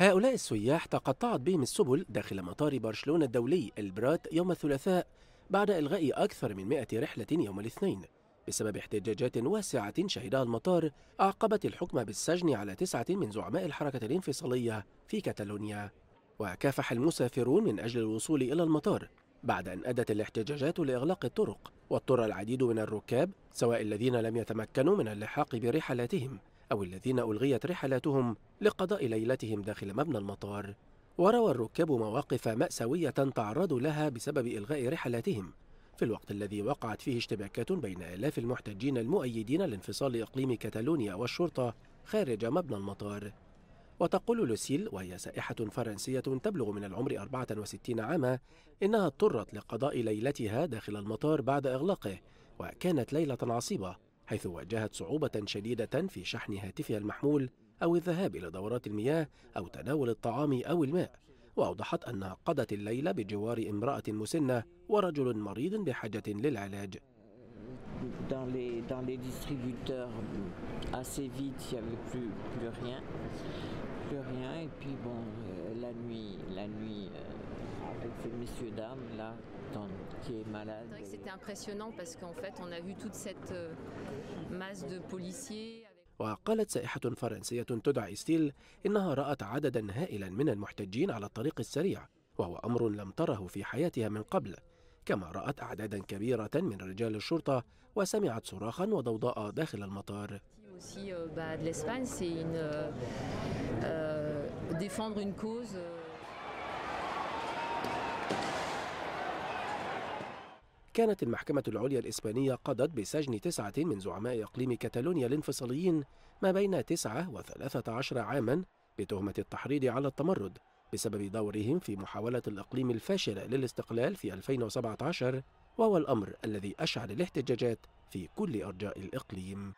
هؤلاء السياح تقطعت بهم السبل داخل مطار برشلونة الدولي البرات يوم الثلاثاء بعد إلغاء أكثر من 100 رحلة يوم الاثنين بسبب احتجاجات واسعة شهدها المطار أعقبت الحكم بالسجن على تسعة من زعماء الحركة الانفصالية في كاتالونيا وكافح المسافرون من أجل الوصول إلى المطار بعد أن أدت الاحتجاجات لإغلاق الطرق واضطر العديد من الركاب سواء الذين لم يتمكنوا من اللحاق برحلاتهم أو الذين ألغيت رحلاتهم لقضاء ليلتهم داخل مبنى المطار وروى الركاب مواقف مأساوية تعرضوا لها بسبب إلغاء رحلاتهم في الوقت الذي وقعت فيه اشتباكات بين آلاف المحتجين المؤيدين لانفصال إقليم كتالونيا والشرطة خارج مبنى المطار وتقول لوسيل وهي سائحة فرنسية تبلغ من العمر 64 عاما إنها اضطرت لقضاء ليلتها داخل المطار بعد إغلاقه وكانت ليلة عصيبة حيث واجهت صعوبة شديدة في شحن هاتفها المحمول أو الذهاب إلى دورات المياه أو تناول الطعام أو الماء وأوضحت أنها قضت الليل بجوار امرأة مسنة ورجل مريض بحاجة للعلاج dans les, dans les distributeurs assez vite, il n'y avait plus, plus rien. Plus rien. Et puis bon, euh, la nuit, la nuit, euh, ce monsieur dame là qui est malade. C'était impressionnant parce qu'en fait on a vu toute cette euh, masse de policiers. وقالت سائحة فرنسية تدعى ستيل إنها رأت عددا هائلا من المحتجين على الطريق السريع وهو أمر لم تره في حياتها من قبل كما رأت أعدادا كبيرة من رجال الشرطة وسمعت صراخا وضوضاء داخل المطار euh, كانت المحكمة العليا الإسبانية قضت بسجن تسعة من زعماء إقليم كتالونيا الانفصاليين ما بين تسعة وثلاثة عشر عاما بتهمة التحريض على التمرد بسبب دورهم في محاولة الإقليم الفاشلة للاستقلال في 2017 وهو الأمر الذي أشعل الاحتجاجات في كل أرجاء الإقليم.